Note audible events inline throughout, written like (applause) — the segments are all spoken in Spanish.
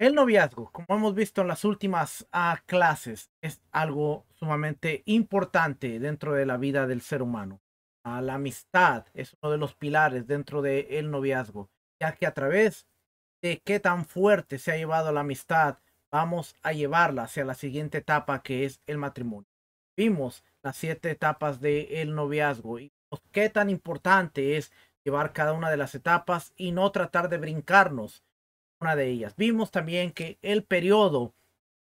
El noviazgo, como hemos visto en las últimas ah, clases, es algo sumamente importante dentro de la vida del ser humano. Ah, la amistad es uno de los pilares dentro del el noviazgo, ya que a través de qué tan fuerte se ha llevado la amistad, vamos a llevarla hacia la siguiente etapa que es el matrimonio. Vimos las siete etapas del noviazgo y qué tan importante es llevar cada una de las etapas y no tratar de brincarnos una de ellas. Vimos también que el periodo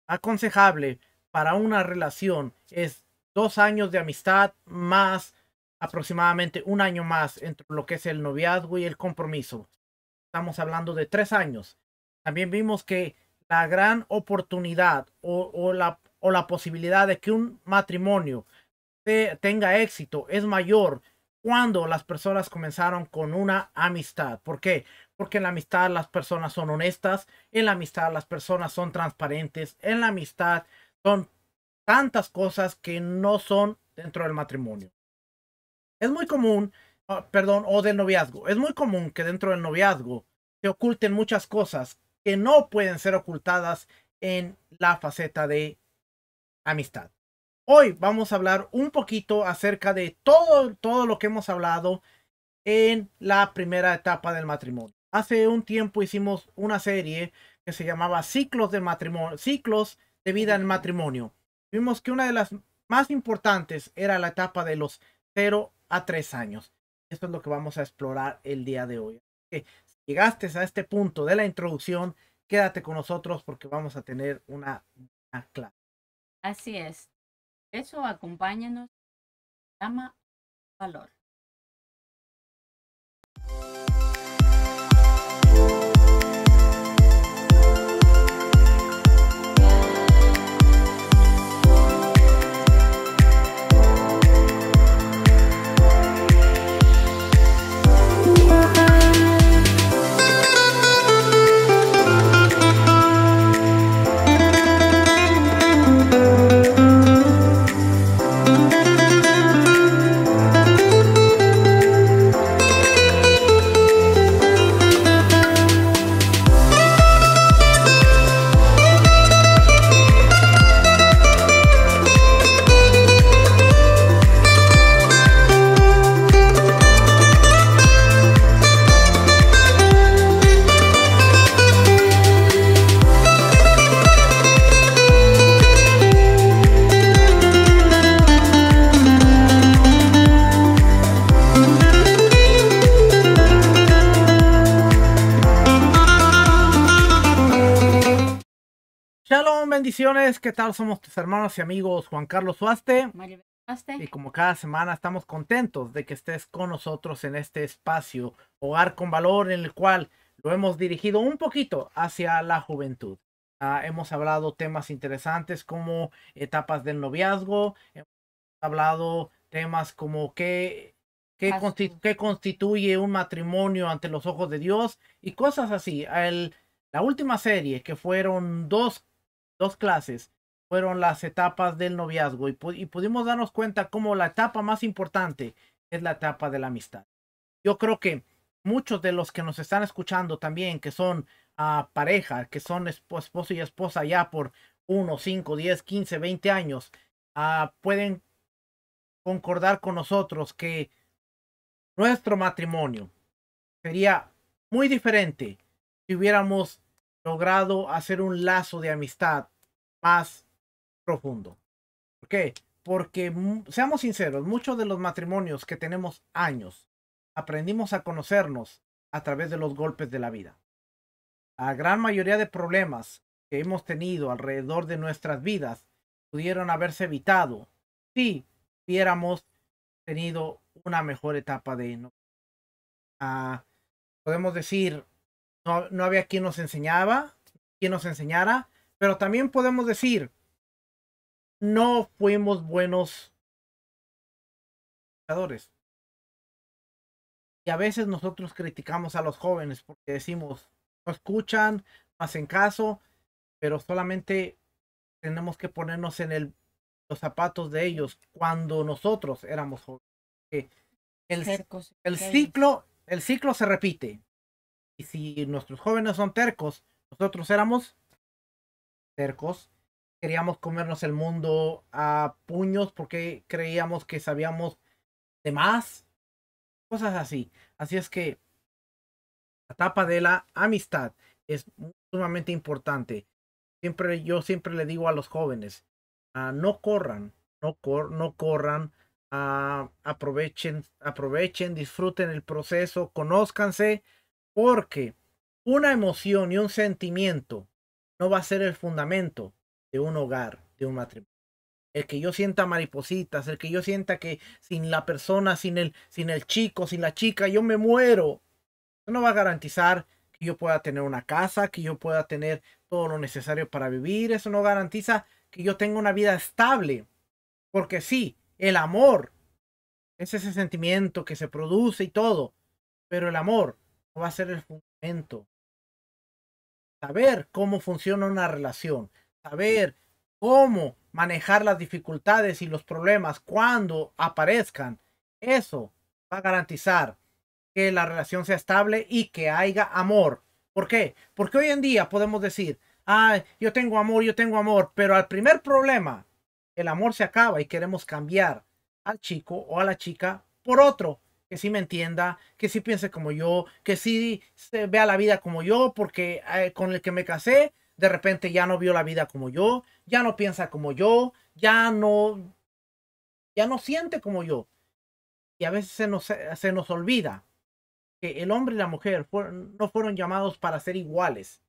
aconsejable para una relación es dos años de amistad más aproximadamente un año más entre lo que es el noviazgo y el compromiso. Estamos hablando de tres años. También vimos que la gran oportunidad o, la, o la posibilidad de que un matrimonio tenga éxito es mayor cuando las personas comenzaron con una amistad. ¿Por qué? Porque en la amistad las personas son honestas, en la amistad las personas son transparentes, en la amistad son tantas cosas que no son dentro del matrimonio. Es muy común, ah, perdón, o del noviazgo, es muy común que dentro del noviazgo se oculten muchas cosas que no pueden ser ocultadas en la faceta de amistad. Hoy vamos a hablar un poquito acerca de todo, todo lo que hemos hablado en la primera etapa del matrimonio. Hace un tiempo hicimos una serie que se llamaba Ciclos matrimonio, Ciclos de vida en matrimonio. Vimos que una de las más importantes era la etapa de los 0 a 3 años. Esto es lo que vamos a explorar el día de hoy. Que si llegaste a este punto de la introducción, quédate con nosotros porque vamos a tener una, una clase. Así es. Eso acompáñanos. Llama valor. ¿qué tal? Somos tus hermanos y amigos Juan Carlos Suaste. Y como cada semana estamos contentos de que estés con nosotros en este espacio, Hogar con Valor, en el cual lo hemos dirigido un poquito hacia la juventud. Ah, hemos hablado temas interesantes como etapas del noviazgo, hemos hablado temas como qué, qué, constituye un matrimonio ante los ojos de Dios y cosas así. El, la última serie, que fueron dos dos clases fueron las etapas del noviazgo y, pudimos darnos cuenta cómo la etapa más importante es la etapa de la amistad. Yo creo que muchos de los que nos están escuchando también, que son ah, pareja, que son esposo y esposa ya por 1, 5, 10, 15, 20 años, ah, pueden concordar con nosotros que nuestro matrimonio sería muy diferente si hubiéramos logrado hacer un lazo de amistad más profundo. ¿Por qué? Porque, mm, seamos sinceros, muchos de los matrimonios que tenemos años, aprendimos a conocernos a través de los golpes de la vida. La gran mayoría de problemas que hemos tenido alrededor de nuestras vidas pudieron haberse evitado si hubiéramos tenido una mejor etapa de... Uh, podemos decir, no, había quien nos enseñaba, quien nos enseñara, pero también podemos decir, no fuimos buenos educadores Y a veces nosotros criticamos a los jóvenes porque decimos, no escuchan, no hacen caso, pero solamente tenemos que ponernos en el, los zapatos de ellos cuando nosotros éramos jóvenes. El, el, ciclo, el ciclo se repite. Y si nuestros jóvenes son tercos, nosotros éramos tercos, queríamos comernos el mundo a puños porque creíamos que sabíamos de más, cosas así. Así es que la etapa de la amistad es sumamente importante. Siempre yo siempre le digo a los jóvenes, ah, no corran, no, cor no corran, ah, aprovechen, aprovechen, disfruten el proceso, conózcanse porque una emoción y un sentimiento no va a ser el fundamento de un hogar, de un matrimonio. El que yo sienta maripositas, el que yo sienta que sin la persona, sin el, sin el chico, sin la chica, yo me muero. Eso no va a garantizar que yo pueda tener una casa, que yo pueda tener todo lo necesario para vivir. Eso no garantiza que yo tenga una vida estable. Porque sí, el amor es ese sentimiento que se produce y todo. Pero el amor va a ser el fundamento. Saber cómo funciona una relación, saber cómo manejar las dificultades y los problemas cuando aparezcan, eso va a garantizar que la relación sea estable y que haya amor. ¿Por qué? Porque hoy en día podemos decir, ah, yo tengo amor, yo tengo amor, pero al primer problema, el amor se acaba y queremos cambiar al chico o a la chica por otro, que sí me entienda, que sí piense como yo, que sí se vea la vida como yo, porque eh, con el que me casé, de repente ya no vio la vida como yo, ya no piensa como yo, ya no, ya no siente como yo. Y a veces se nos, se nos olvida que el hombre y la mujer no fueron llamados para ser iguales.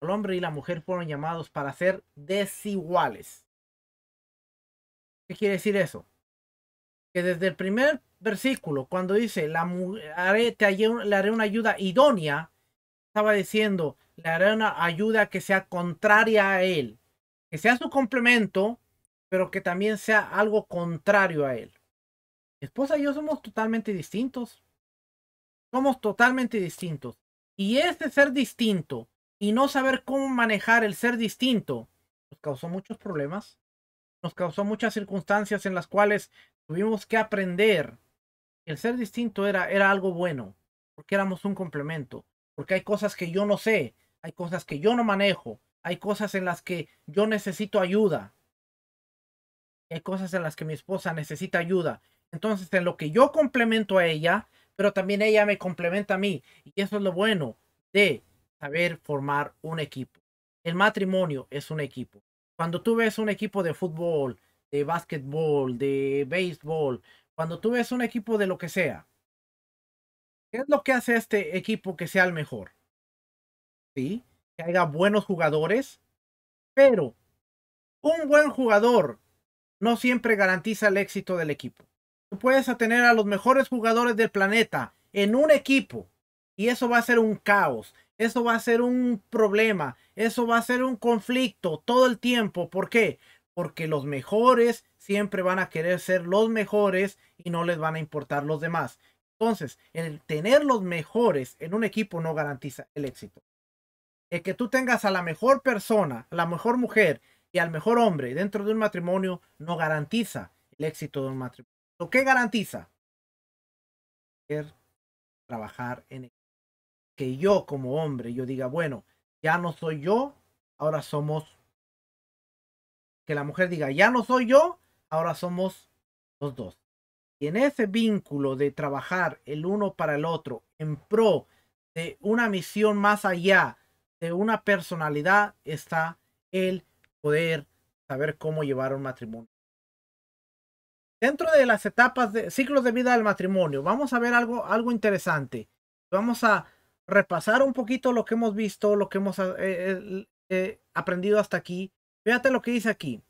El hombre y la mujer fueron llamados para ser desiguales. ¿Qué quiere decir eso? que desde el primer versículo, cuando dice, la haré, te haré, le una ayuda idónea, estaba diciendo, le haré una ayuda que sea contraria a él, que sea su complemento, pero que también sea algo contrario a él. esposa y yo somos totalmente distintos. Somos totalmente distintos. Y este ser distinto y no saber cómo manejar el ser distinto nos causó muchos problemas, nos causó muchas circunstancias en las cuales Tuvimos que aprender el ser distinto era, era algo bueno, porque éramos un complemento, porque hay cosas que yo no sé, hay cosas que yo no manejo, hay cosas en las que yo necesito ayuda, hay cosas en las que mi esposa necesita ayuda. Entonces, en lo que yo complemento a ella, pero también ella me complementa a mí. Y eso es lo bueno de saber formar un equipo. El matrimonio es un equipo. Cuando tú ves un equipo de fútbol, de básquetbol, de béisbol, cuando tú ves un equipo de lo que sea, ¿qué es lo que hace este equipo que sea el mejor? Sí, que haya buenos jugadores, pero un buen jugador no siempre garantiza el éxito del equipo. Tú puedes tener a los mejores jugadores del planeta en un equipo y eso va a ser un caos, eso va a ser un problema, eso va a ser un conflicto todo el tiempo. ¿Por qué? porque los mejores siempre van a querer ser los mejores y no les van a importar los demás. Entonces, el tener los mejores en un equipo no garantiza el éxito. El que tú tengas a la mejor persona, a la mejor mujer y al mejor hombre dentro de un matrimonio no garantiza el éxito de un matrimonio. ¿Lo que garantiza? Trabajar en equipo. Que yo como hombre, yo diga, bueno, ya no soy yo, ahora somos que la mujer diga, ya no soy yo, ahora somos los dos. Y en ese vínculo de trabajar el uno para el otro en pro de una misión más allá de una personalidad está el poder saber cómo llevar un matrimonio. Dentro de las etapas de ciclos de vida del matrimonio, vamos a ver algo, algo interesante. Vamos a repasar un poquito lo que hemos visto, lo que hemos eh, eh, eh, aprendido hasta aquí Fíjate lo que dice aquí.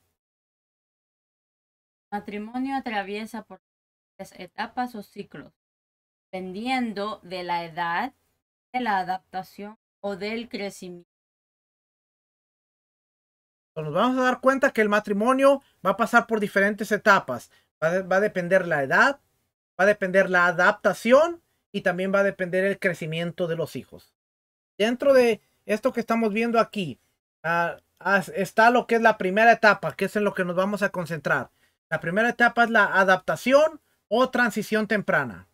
Matrimonio atraviesa por etapas o ciclos, dependiendo de la edad, de la adaptación o del crecimiento. Pues nos vamos a dar cuenta que el matrimonio va a pasar por diferentes etapas. Va, a depender la edad, va a depender la adaptación y también va a depender el crecimiento de los hijos. Dentro de esto que estamos viendo aquí, ah, está lo que es la primera etapa, que es en lo que nos vamos a concentrar. La primera etapa es la adaptación o transición temprana.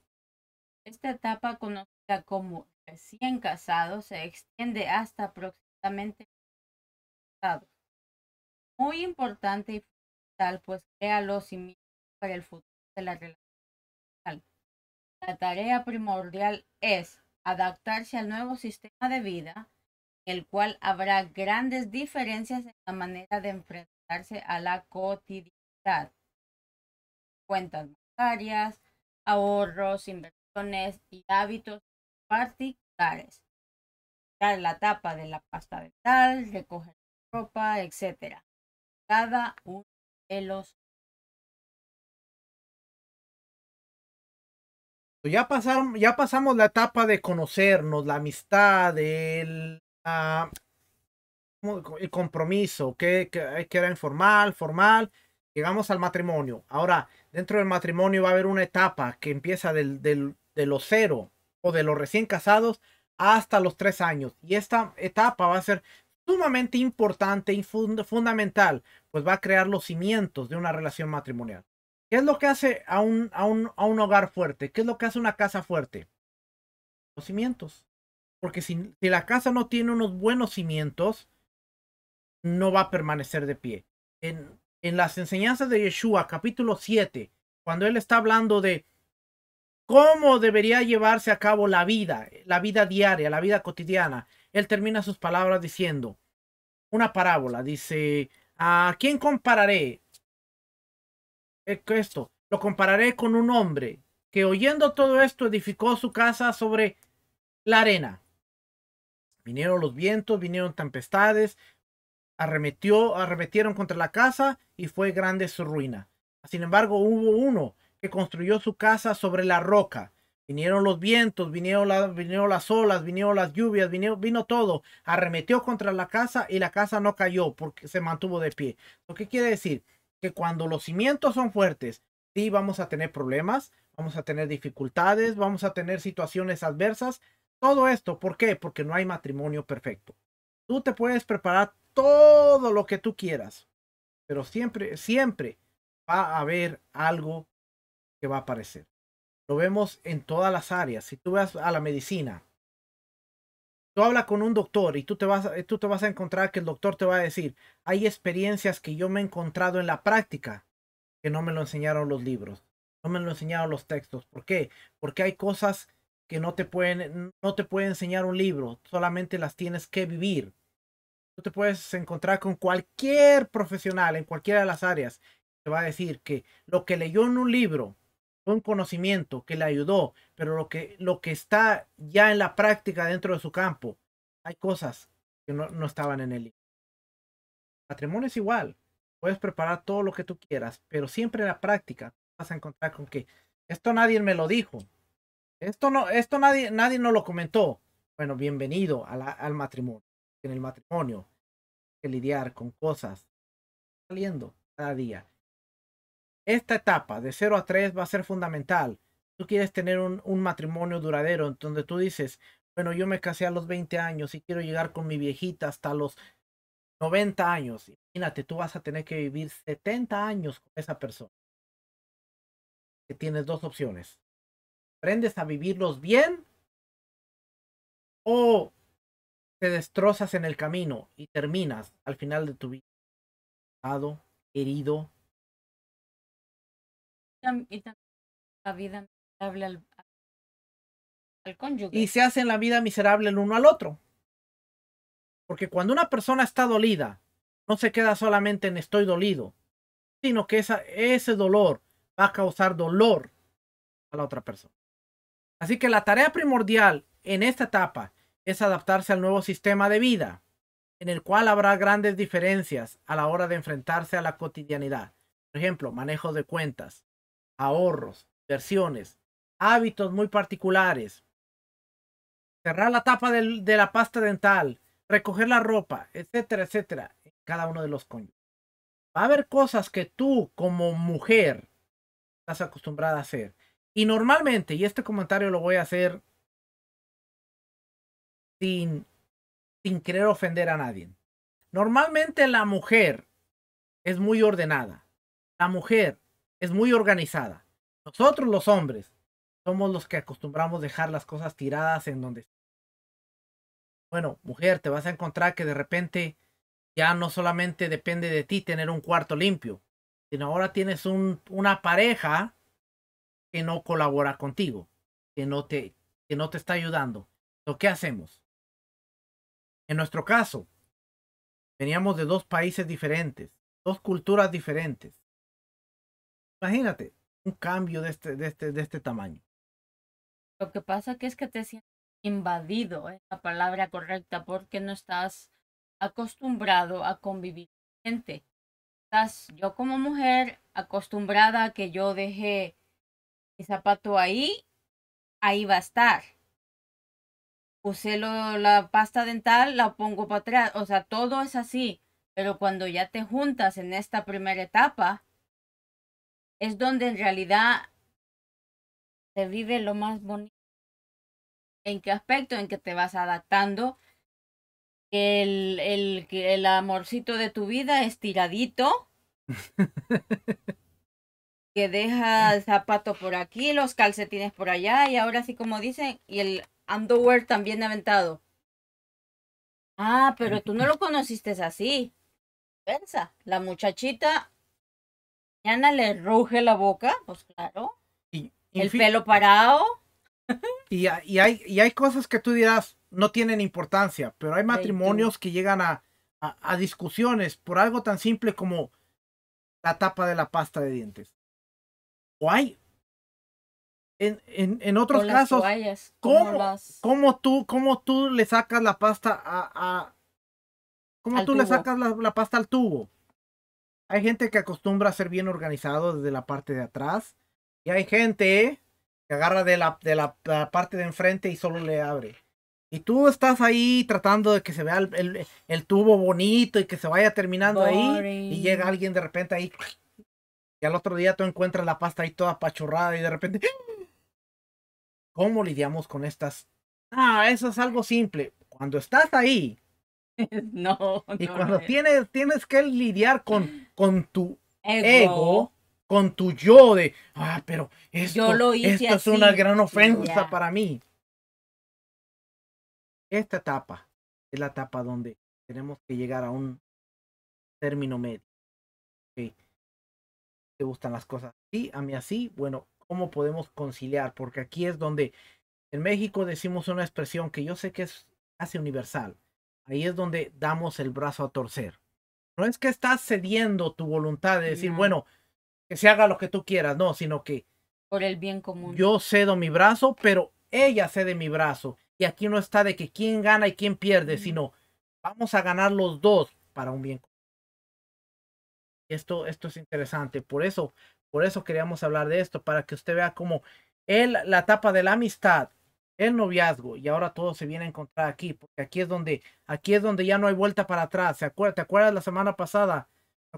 Esta etapa conocida como recién casado se extiende hasta aproximadamente muy importante y fundamental, pues crea los cimientos para el futuro de la relación. La tarea primordial es adaptarse al nuevo sistema de vida, el cual habrá grandes diferencias en la manera de enfrentarse a la cotidianidad. Cuentas bancarias, ahorros, inversiones y hábitos particulares. la tapa de la pasta dental, recoger ropa, etc. Cada uno de los... Ya, ya pasamos la etapa de conocernos, la amistad, el Ah, el compromiso, que, que, era informal, formal. Llegamos al matrimonio. Ahora, dentro del matrimonio va a haber una etapa que empieza del, del, de los cero o de los recién casados hasta los tres años. Y esta etapa va a ser sumamente importante y fundamental, pues va a crear los cimientos de una relación matrimonial. ¿Qué es lo que hace a un, a un hogar fuerte? ¿Qué es lo que hace una casa fuerte? Los cimientos. Porque si, la casa no tiene unos buenos cimientos, no va a permanecer de pie. En, en las enseñanzas de Yeshua, capítulo 7, cuando él está hablando de cómo debería llevarse a cabo la vida, la vida diaria, la vida cotidiana, él termina sus palabras diciendo una parábola. Dice, ¿a quién compararé eh, esto? Lo compararé con un hombre que oyendo todo esto edificó su casa sobre la arena. Vinieron los vientos, vinieron tempestades, arremetió, arremetieron contra la casa y fue grande su ruina. Sin embargo, hubo uno que construyó su casa sobre la roca. Vinieron los vientos, vinieron, la, vinieron las olas, vinieron las lluvias, vino, vino todo. Arremetió contra la casa y la casa no cayó porque se mantuvo de pie. ¿Lo que quiere decir? Que cuando los cimientos son fuertes, sí vamos a tener problemas, vamos a tener dificultades, vamos a tener situaciones adversas, todo esto, ¿por qué? Porque no hay matrimonio perfecto. Tú te puedes preparar todo lo que tú quieras, pero siempre, siempre va a haber algo que va a aparecer. Lo vemos en todas las áreas. Si tú vas a la medicina, tú hablas con un doctor y tú te, vas, eh, tú te vas a encontrar que el doctor te va a decir, hay experiencias que yo me he encontrado en la práctica que no me lo enseñaron los libros, no me lo enseñaron los textos. ¿Por qué? Porque hay cosas que no te pueden, no te puede enseñar un libro, solamente las tienes que vivir. Tú te puedes encontrar con cualquier profesional en cualquiera de las áreas. Te va a decir que lo que leyó en un libro fue un conocimiento que le ayudó, pero lo que, lo que está ya en la práctica dentro de su campo, hay cosas que no, estaban en el libro. Patrimonio es igual. Puedes preparar todo lo que tú quieras, pero siempre en la práctica vas a encontrar con que esto nadie me lo dijo, esto no, esto nadie, nadie nos lo comentó. Bueno, bienvenido al matrimonio. En el matrimonio hay que lidiar con cosas saliendo cada día. Esta etapa de 0 a 3 va a ser fundamental. Tú quieres tener un, un matrimonio duradero donde tú dices, bueno, yo me casé a los 20 años y quiero llegar con mi viejita hasta los 90 años. Imagínate, tú vas a tener que vivir 70 años con esa persona. Que tienes dos opciones aprendes a vivirlos bien o te destrozas en el camino y terminas al final de tu vida herido. Y la vida miserable al, al cónyuge. Y se hacen la vida miserable el uno al otro. Porque cuando una persona está dolida, no se queda solamente en estoy dolido, sino que ese dolor va a causar dolor a la otra persona. Así que la tarea primordial en esta etapa es adaptarse al nuevo sistema de vida, en el cual habrá grandes diferencias a la hora de enfrentarse a la cotidianidad. Por ejemplo, manejo de cuentas, ahorros, versiones, hábitos muy particulares, cerrar la tapa de la pasta dental, recoger la ropa, etcétera, etcétera, cada uno de los cónyuges. Va a haber cosas que tú como mujer estás acostumbrada a hacer y normalmente, y este comentario lo voy a hacer sin, sin querer ofender a nadie. Normalmente la mujer es muy ordenada. La mujer es muy organizada. Nosotros los hombres somos los que acostumbramos dejar las cosas tiradas en donde. Bueno, mujer, te vas a encontrar que de repente ya no solamente depende de ti tener un cuarto limpio, sino ahora tienes un, una pareja que no colabora contigo, que no te, que no te está ayudando. Entonces, ¿qué hacemos? En nuestro caso, veníamos de dos países diferentes, dos culturas diferentes. Imagínate un cambio de este, de este, de este tamaño. Lo que pasa que es que te sientes invadido, es ¿eh? la palabra correcta, porque no estás acostumbrado a convivir con gente. Estás, yo como mujer, acostumbrada a que yo deje zapato ahí, ahí va a estar. Usé lo, la pasta dental, la pongo para atrás. O sea, todo es así. Pero cuando ya te juntas en esta primera etapa, es donde en realidad se vive lo más bonito. ¿En qué aspecto? En que te vas adaptando. El, el, el amorcito de tu vida es tiradito (laughs) que deja el zapato por aquí, los calcetines por allá y ahora así como dicen, y el underwear también aventado. Ah, pero tú no lo conociste así. Pensa, la muchachita mañana le ruge la boca, pues claro. Y, el pelo parado. Y, hay, y hay cosas que tú dirás no tienen importancia, pero hay matrimonios que llegan a, a discusiones por algo tan simple como la tapa de la pasta de dientes guay En, en, en otros casos, ¿cómo, tú, ¿cómo tú le sacas la pasta a... ¿Cómo tú le sacas la, pasta al tubo? Hay gente que acostumbra a ser bien organizado desde la parte de atrás. Y hay gente que agarra de la, de la, parte de enfrente y solo le abre. Y tú estás ahí tratando de que se vea el, tubo bonito y que se vaya terminando ahí. Y llega alguien de repente ahí y al otro día tú encuentras la pasta ahí toda apachurrada y de repente... (gasps) ¿Cómo lidiamos con estas? Ah, eso es algo simple. Cuando estás ahí... (laughs) No. Y cuando tienes, tienes que lidiar con, con tu ego, con tu yo de, ah, pero esto, es una gran ofensa para mí. Esta etapa es la etapa donde tenemos que llegar a un término medio gustan las cosas así, a mí así, bueno, ¿cómo podemos conciliar? Porque aquí es donde en México decimos una expresión que yo sé que es casi universal. Ahí es donde damos el brazo a torcer. No es que estás cediendo tu voluntad de decir, bueno, que se haga lo que tú quieras, no, sino que... Por el bien común. Yo cedo mi brazo, pero ella cede mi brazo. Y aquí no está de que quién gana y quién pierde, sino vamos a ganar los dos para un bien común. Esto, esto es interesante. Por eso, por eso queríamos hablar de esto, para que usted vea cómo él, la etapa de la amistad, el noviazgo, y ahora todo se viene a encontrar aquí, porque aquí es donde, aquí es donde ya no hay vuelta para atrás. ¿Te acuerdas, ¿Te acuerdas la semana pasada?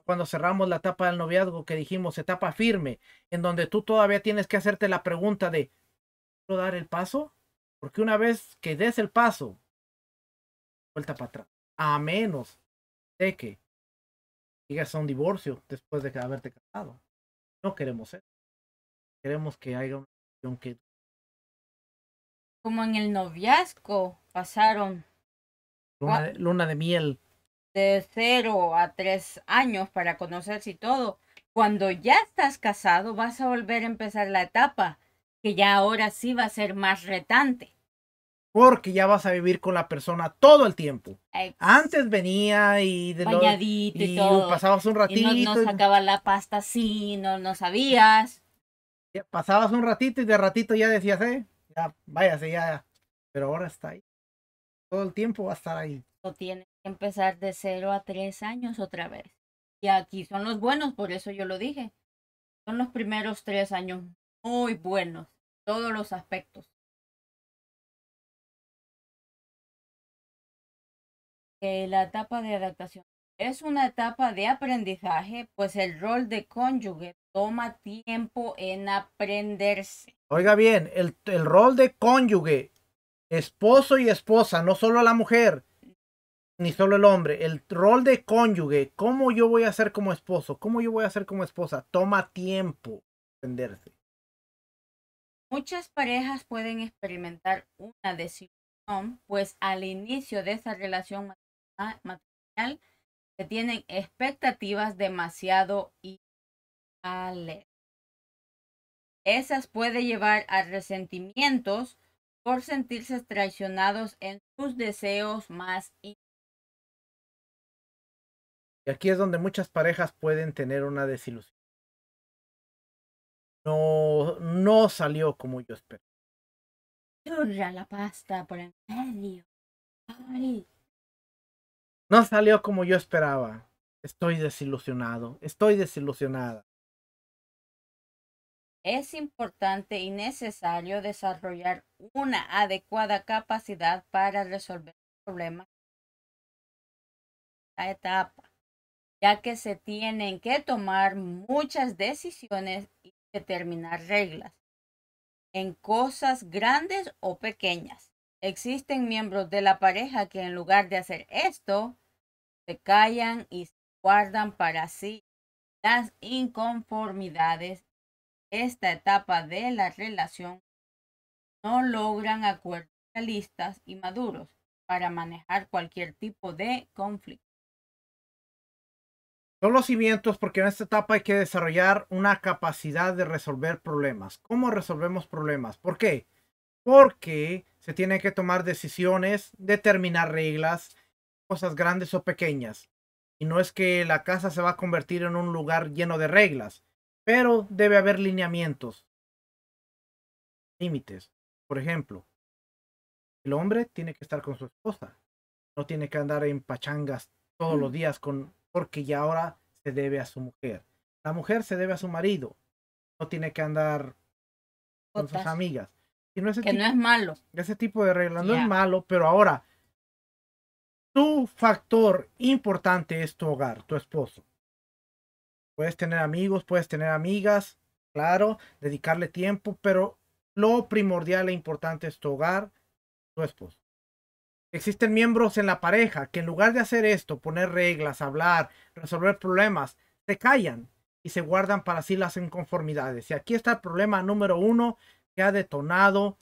Cuando cerramos la etapa del noviazgo que dijimos etapa firme, en donde tú todavía tienes que hacerte la pregunta de ¿quiero dar el paso? Porque una vez que des el paso, vuelta para atrás. A menos de que llegas a un divorcio después de haberte casado. No queremos eso. Queremos que haya una que... Como en el noviazgo pasaron. Luna de, luna de miel. De cero a tres años para conocerse y todo. Cuando ya estás casado vas a volver a empezar la etapa, que ya ahora sí va a ser más retante porque ya vas a vivir con la persona todo el tiempo. Antes venía y de lo, y, pasabas un ratito. Y no, sacabas sacaba la pasta así, no, no sabías. Pasabas un ratito y de ratito ya decías, eh, ya, váyase, ya. Pero ahora está ahí. Todo el tiempo va a estar ahí. O tienes que empezar de cero a tres años otra vez. Y aquí son los buenos, por eso yo lo dije. Son los primeros tres años muy buenos, todos los aspectos la etapa de adaptación. Es una etapa de aprendizaje, pues el rol de cónyuge toma tiempo en aprenderse. Oiga bien, el, el rol de cónyuge, esposo y esposa, no solo la mujer, ni solo el hombre, el rol de cónyuge, cómo yo voy a hacer como esposo, cómo yo voy a hacer como esposa, toma tiempo aprenderse. Muchas parejas pueden experimentar una decisión pues al inicio de esa relación material que tienen expectativas demasiado ideales. Esas puede llevar a resentimientos por sentirse traicionados en sus deseos más Y aquí es donde muchas parejas pueden tener una desilusión. No, no salió como yo esperaba. la pasta por el medio. No salió como yo esperaba. Estoy desilusionado. Estoy desilusionada. Es importante y necesario desarrollar una adecuada capacidad para resolver problemas en esta etapa, ya que se tienen que tomar muchas decisiones y determinar reglas en cosas grandes o pequeñas. Existen miembros de la pareja que en lugar de hacer esto, se callan y guardan para sí las inconformidades. Esta etapa de la relación no logran acuerdos realistas y maduros para manejar cualquier tipo de conflicto. Son los cimientos porque en esta etapa hay que desarrollar una capacidad de resolver problemas. ¿Cómo resolvemos problemas? ¿Por qué? Porque se tiene que tomar decisiones, determinar reglas, cosas grandes o pequeñas. Y no es que la casa se va a convertir en un lugar lleno de reglas, pero debe haber lineamientos, límites. Por ejemplo, el hombre tiene que estar con su esposa, no tiene que andar en pachangas todos los mm. días con porque ya ahora se debe a su mujer. La mujer se debe a su marido, no tiene que andar con sus amigas no que no es malo. Ese tipo de reglas no es malo, pero ahora, tu factor importante es tu hogar, tu esposo. Puedes tener amigos, puedes tener amigas, claro, dedicarle tiempo, pero lo primordial e importante es tu hogar, tu esposo. Existen miembros en la pareja que en lugar de hacer esto, poner reglas, hablar, resolver problemas, se callan y se guardan para sí las inconformidades. Y aquí está el problema número uno que ha detonado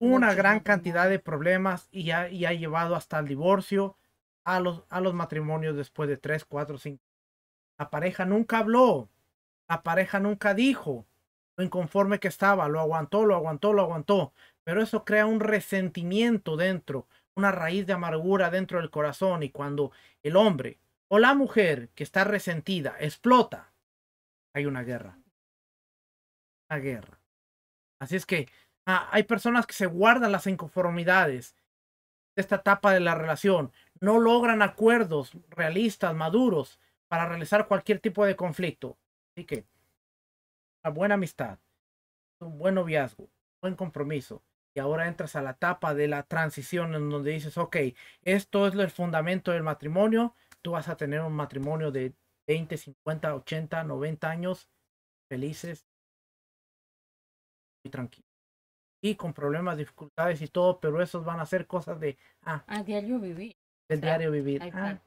una gran cantidad de problemas y ha, llevado hasta el divorcio a los, a los matrimonios después de 3, 4, 5. La pareja nunca habló, la pareja nunca dijo lo inconforme que estaba, lo aguantó, lo aguantó, lo aguantó, pero eso crea un resentimiento dentro, una raíz de amargura dentro del corazón y cuando el hombre o la mujer que está resentida explota, hay una guerra. Una guerra. Así es que ah, hay personas que se guardan las inconformidades de esta etapa de la relación, no logran acuerdos realistas, maduros, para realizar cualquier tipo de conflicto. Así que, una buena amistad, un buen noviazgo, buen compromiso. Y ahora entras a la etapa de la transición en donde dices, ok, esto es el fundamento del matrimonio. Tú vas a tener un matrimonio de 20, 50, 80, 90 años felices, muy tranquilo. Y con problemas, dificultades y todo, pero esos van a ser cosas de... Ah, diario vivir. Del diario vivir. Ah.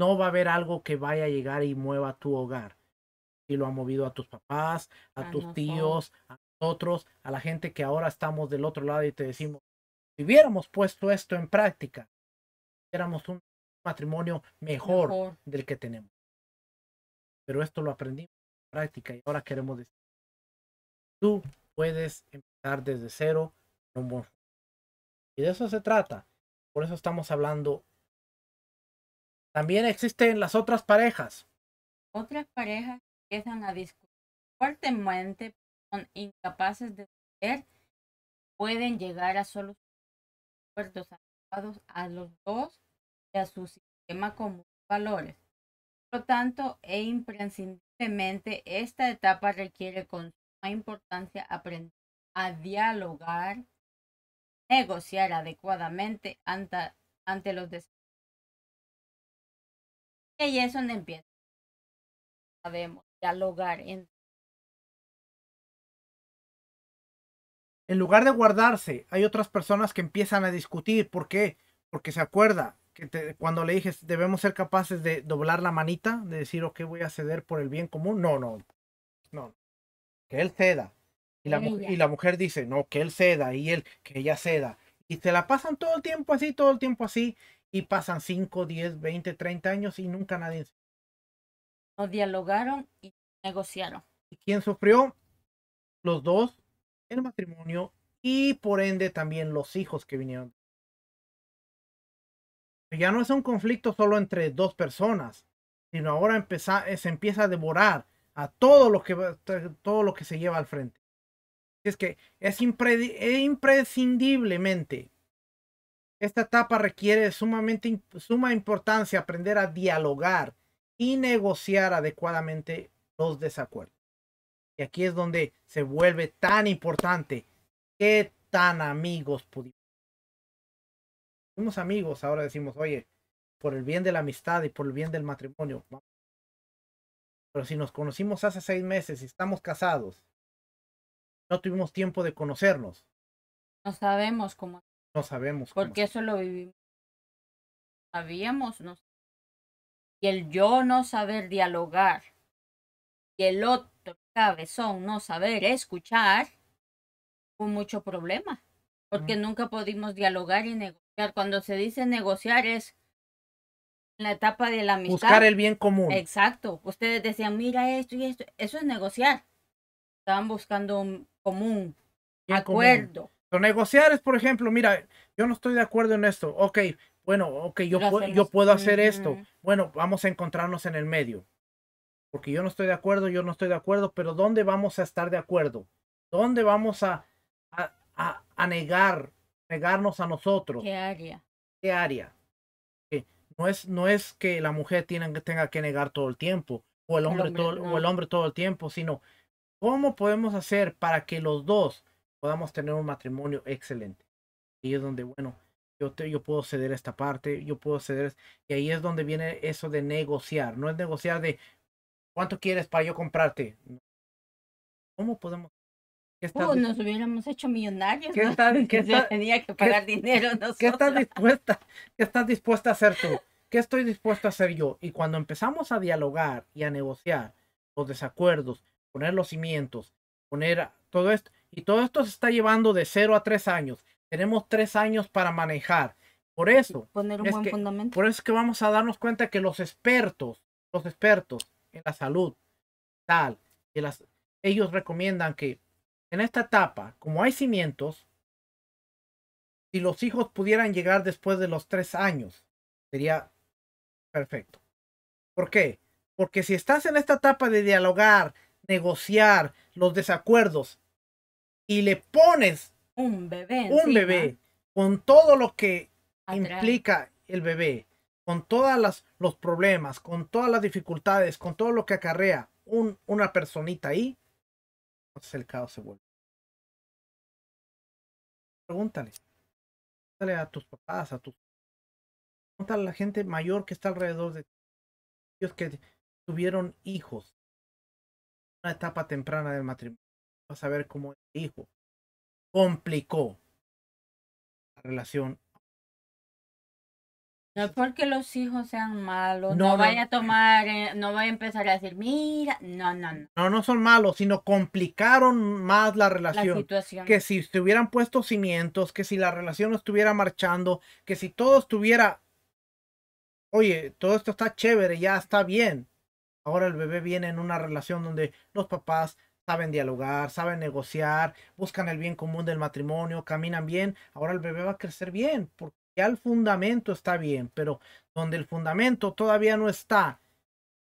no va a haber algo que vaya a llegar y mueva tu hogar. Y lo ha movido a tus papás, a, tus tíos, a nosotros, a la gente que ahora estamos del otro lado y te decimos, si hubiéramos puesto esto en práctica, éramos un matrimonio mejor, mejor, del que tenemos. Pero esto lo aprendimos en práctica y ahora queremos decir, tú puedes empezar desde cero un buen Y de eso se trata. Por eso estamos hablando. También existen las otras parejas. Otras parejas empiezan a discutir fuertemente, son incapaces de ser pueden llegar a soluciones acuerdos a los dos y a su sistema común valores. Por lo tanto, e imprescindiblemente, esta etapa requiere importancia aprender a dialogar, negociar adecuadamente ante, ante los desafíos. Y ahí es donde empieza. Sabemos dialogar. En... lugar de guardarse, hay otras personas que empiezan a discutir. ¿Por qué? Porque se acuerda que cuando le dije debemos ser capaces de doblar la manita, de decir, ok, voy a ceder por el bien común. No, no, que él ceda. Y la, y la, mujer dice, no, que él ceda y él, que ella ceda. Y se la pasan todo el tiempo así, todo el tiempo así. Y pasan 5, 10, 20, 30 años y nunca nadie. No dialogaron y negociaron. ¿Y quién sufrió? Los dos, el matrimonio y por ende también los hijos que vinieron. Ya no es un conflicto solo entre dos personas, sino ahora se empieza a devorar a todo lo que, todo lo que se lleva al frente. Es que es e imprescindiblemente. Esta etapa requiere sumamente suma importancia aprender a dialogar y negociar adecuadamente los desacuerdos. Y aquí es donde se vuelve tan importante qué tan amigos pudimos. somos amigos, ahora decimos, oye, por el bien de la amistad y por el bien del matrimonio, pero si nos conocimos hace seis meses y estamos casados, no tuvimos tiempo de conocernos. No sabemos cómo. No sabemos. Cómo. Porque eso lo vivimos. Sabíamos, no. Y el yo no saber dialogar y el otro cabezón no saber escuchar, hubo mucho problema. Porque nunca pudimos dialogar y negociar. Cuando se dice negociar es la etapa de la Buscar el bien común. Exacto. Ustedes decían, mira esto y esto. Eso es negociar. Estaban buscando un común, acuerdo. negociar es, por ejemplo, mira, yo no estoy de acuerdo en esto. Ok, bueno, ok, yo, yo puedo hacer esto. Bueno, vamos a encontrarnos en el medio. Porque yo no estoy de acuerdo, yo no estoy de acuerdo, pero ¿dónde vamos a estar de acuerdo? ¿Dónde vamos a, a, a negar, negarnos a nosotros? ¿Qué área? ¿Qué área? No es, no es que la mujer tenga que negar todo el tiempo o el hombre, todo, o el hombre todo el tiempo, sino cómo podemos hacer para que los dos podamos tener un matrimonio excelente. Y es donde, bueno, yo, yo puedo ceder esta parte, yo puedo ceder. Y ahí es donde viene eso de negociar. No es negociar de cuánto quieres para yo comprarte. ¿Cómo podemos Uh, nos hubiéramos hecho millonarios. que está, pues tenía que pagar dinero. (laughs) ¿Qué estás dispuesta? ¿Qué estás dispuesta a hacer tú? ¿Qué estoy dispuesto a hacer yo? Y cuando empezamos a dialogar y a negociar los desacuerdos, poner los cimientos, poner todo esto, y todo esto se está llevando de cero a tres años. Tenemos tres años para manejar. Por eso, Por eso es que vamos a darnos cuenta que los expertos, los expertos en la salud, tal, que las, ellos recomiendan que en esta etapa, como hay cimientos, si los hijos pudieran llegar después de los tres años, sería perfecto. ¿Por qué? Porque si estás en esta etapa de dialogar, negociar los desacuerdos y le pones un bebé, un bebé con todo lo que implica el bebé, con todos los problemas, con todas las dificultades, con todo lo que acarrea un, una personita ahí, entonces el caos se vuelve. Pregúntale. a tus papás, a tus... Pregúntale a la gente mayor que está alrededor de ti. Ellos que tuvieron hijos. Una etapa temprana del matrimonio. Vas a ver cómo el hijo complicó la relación no es porque los hijos sean malos, no, vaya a tomar, eh, no vaya a empezar a decir, mira, no, no, no. No, no son malos, sino complicaron más la relación. La situación. Que si se hubieran puesto cimientos, que si la relación no estuviera marchando, que si todo estuviera, oye, todo esto está chévere, ya está bien. Ahora el bebé viene en una relación donde los papás saben dialogar, saben negociar, buscan el bien común del matrimonio, caminan bien. Ahora el bebé va a crecer bien, porque ya el fundamento está bien, pero donde el fundamento todavía no está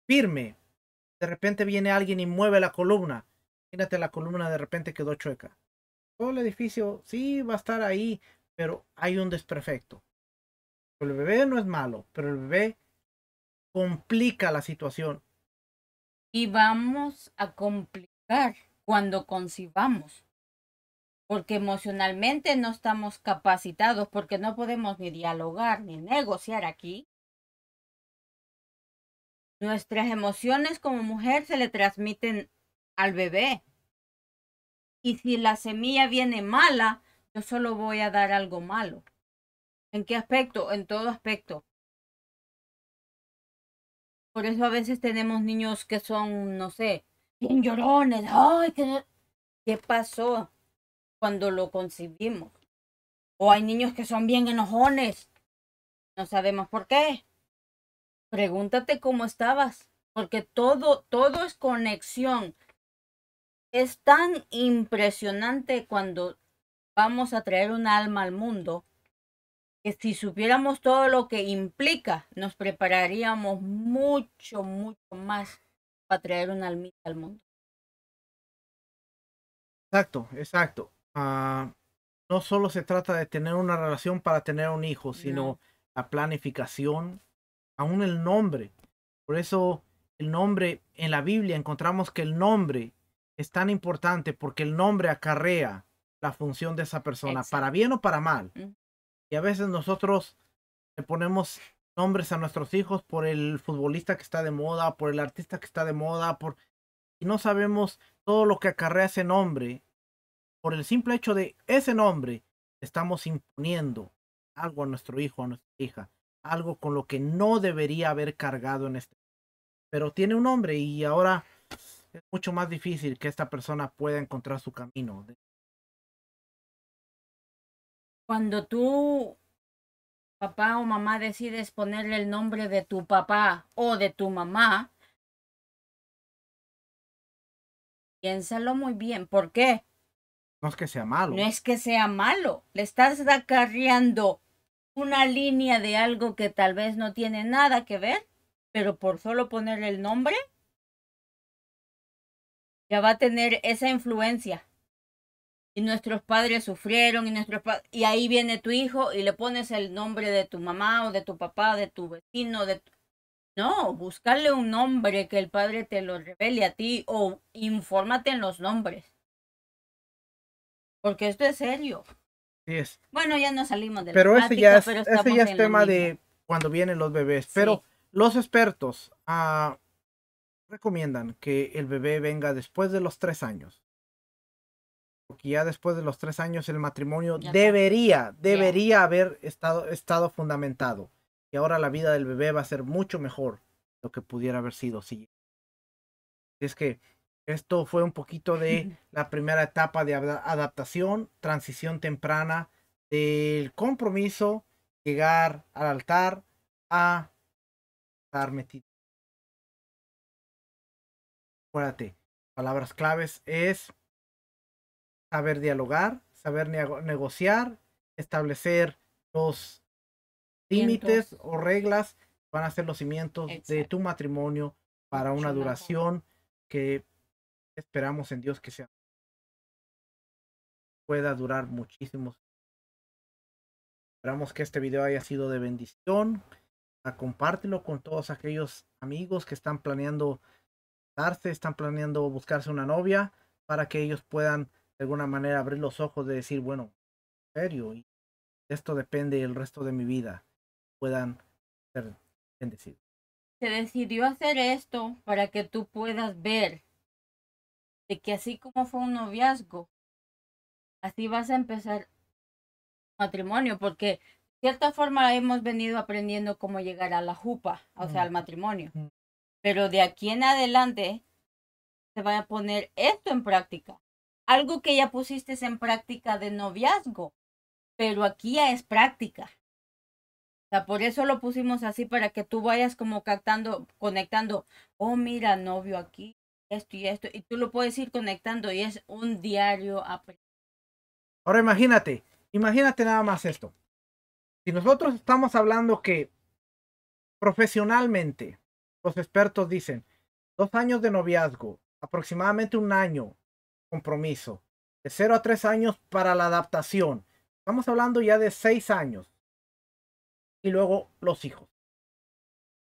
firme, de repente viene alguien y mueve la columna. Imagínate, la columna de repente quedó chueca. Todo el edificio sí va a estar ahí, pero hay un desperfecto. El bebé no es malo, pero el bebé complica la situación. Y vamos a complicar cuando concibamos porque emocionalmente no estamos capacitados, porque no podemos ni dialogar ni negociar aquí. Nuestras emociones como mujer se le transmiten al bebé. Y si la semilla viene mala, yo solo voy a dar algo malo. ¿En qué aspecto? En todo aspecto. Por eso a veces tenemos niños que son, no sé, bien llorones. ¡Ay, qué... ¿Qué pasó? cuando lo concibimos. O hay niños que son bien enojones. No sabemos por qué. Pregúntate cómo estabas, porque todo, todo es conexión. Es tan impresionante cuando vamos a traer un alma al mundo que si supiéramos todo lo que implica, nos prepararíamos mucho, mucho más para traer un alma al mundo. Exacto, exacto. Ah, no solo se trata de tener una relación para tener un hijo, sino la planificación, aún el nombre. Por eso el nombre en la Biblia encontramos que el nombre es tan importante porque el nombre acarrea la función de esa persona, para bien o para mal. Mm. Y a veces nosotros le ponemos nombres a nuestros hijos por el futbolista que está de moda, por el artista que está de moda, por y no sabemos todo lo que acarrea ese nombre por el simple hecho de ese nombre, estamos imponiendo algo a nuestro hijo, a nuestra hija, algo con lo que no debería haber cargado en este. Pero tiene un nombre y ahora es mucho más difícil que esta persona pueda encontrar su camino. Cuando tú, papá o mamá, decides ponerle el nombre de tu papá o de tu mamá, piénsalo muy bien. ¿Por qué? No es que sea malo. No es que sea malo. Le estás acarreando una línea de algo que tal vez no tiene nada que ver, pero por solo ponerle el nombre, ya va a tener esa influencia. Y nuestros padres sufrieron y nuestros y ahí viene tu hijo y le pones el nombre de tu mamá o de tu papá, de tu vecino, de tu... No, buscarle un nombre que el padre te lo revele a ti o infórmate en los nombres. Porque esto es serio. Sí es. Bueno, ya no salimos del Pero ese pero ese ya es tema de cuando vienen los bebés. Pero los expertos ah, recomiendan que el bebé venga después de los tres años. Porque ya después de los tres años el matrimonio debería, debería haber estado, estado fundamentado. Y ahora la vida del bebé va a ser mucho mejor lo que pudiera haber sido si. Es que esto fue un poquito de (laughs) la primera etapa de adaptación, transición temprana del compromiso, llegar al altar a estar metido. Acuérdate, palabras claves es saber dialogar, saber negociar, establecer los límites o reglas van a ser los cimientos de tu matrimonio para una duración que Esperamos en Dios que sea pueda durar muchísimos. Esperamos que este video haya sido de bendición. A ah, compártelo con todos aquellos amigos que están planeando darse, están planeando buscarse una novia para que ellos puedan de alguna manera abrir los ojos de decir, bueno, en serio, y esto depende el resto de mi vida. Puedan ser bendecidos. Se decidió hacer esto para que tú puedas ver de que así como fue un noviazgo, así vas a empezar matrimonio, porque de cierta forma hemos venido aprendiendo cómo llegar a la jupa, o sea, al matrimonio. Pero de aquí en adelante se va a poner esto en práctica. Algo que ya pusiste en práctica de noviazgo, pero aquí ya es práctica. O sea, por eso lo pusimos así para que tú vayas como captando, conectando, oh, mira, novio aquí, esto y esto, y tú lo puedes ir conectando y es un diario. Ahora imagínate, imagínate nada más esto. Si nosotros estamos hablando que profesionalmente los expertos dicen dos años de noviazgo, aproximadamente un año compromiso, de cero a tres años para la adaptación. Estamos hablando ya de seis años. Y luego los hijos.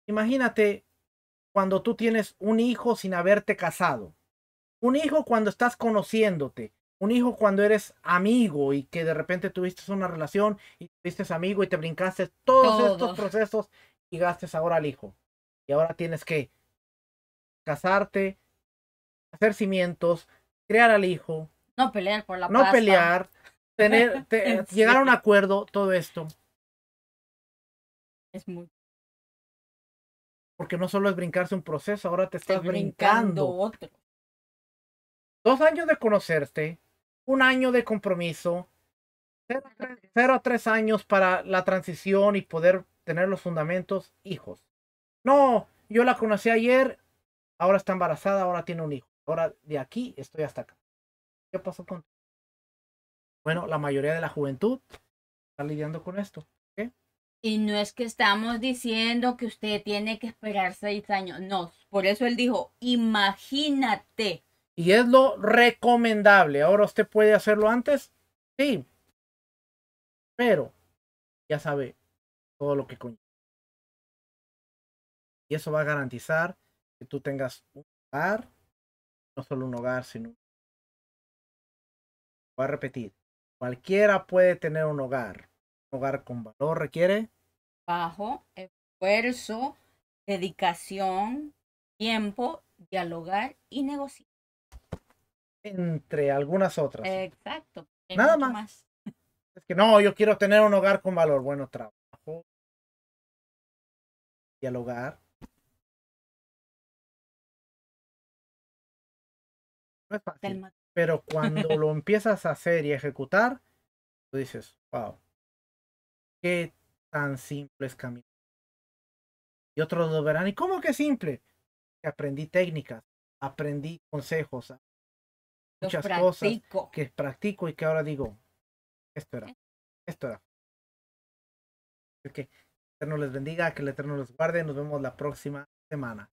Imagínate cuando tú tienes un hijo sin haberte casado, un hijo cuando estás conociéndote, un hijo cuando eres amigo y que de repente tuviste una relación y tuviste amigo y te brincaste todos estos procesos y gastes ahora al hijo. Y ahora tienes que casarte, hacer cimientos, crear al hijo. No pelear por la No pelear, (laughs) llegar a un acuerdo, todo esto. Es muy porque no solo es brincarse un proceso, ahora te estás brincando. otro. Dos años de conocerte, un año de compromiso, cero a tres años para la transición y poder tener los fundamentos, hijos. No, yo la conocí ayer, ahora está embarazada, ahora tiene un hijo. Ahora de aquí estoy hasta acá. ¿Qué pasó con? Bueno, la mayoría de la juventud está lidiando con esto. Y no es que estamos diciendo que usted tiene que esperar seis años, no. Por eso él dijo, imagínate. Y es lo recomendable. Ahora usted puede hacerlo antes, sí. Pero ya sabe todo lo que Y eso va a garantizar que tú tengas un hogar, no solo un hogar, sino Voy a repetir, cualquiera puede tener un hogar, hogar con valor requiere bajo esfuerzo, dedicación, tiempo, dialogar y negociar. Entre algunas otras. Exacto. Nada más. Es que no, yo quiero tener un hogar con valor. Bueno, trabajo, dialogar. No es Pero cuando (laughs) lo empiezas a hacer y ejecutar, tú dices, wow, tan simple es camino Y otros lo verán, ¿y cómo que simple? Aprendí técnicas, aprendí consejos, muchas cosas que practico y que ahora digo, esto era, eh. esto era. que el Eterno les bendiga, que el Eterno los guarde, nos vemos la próxima semana.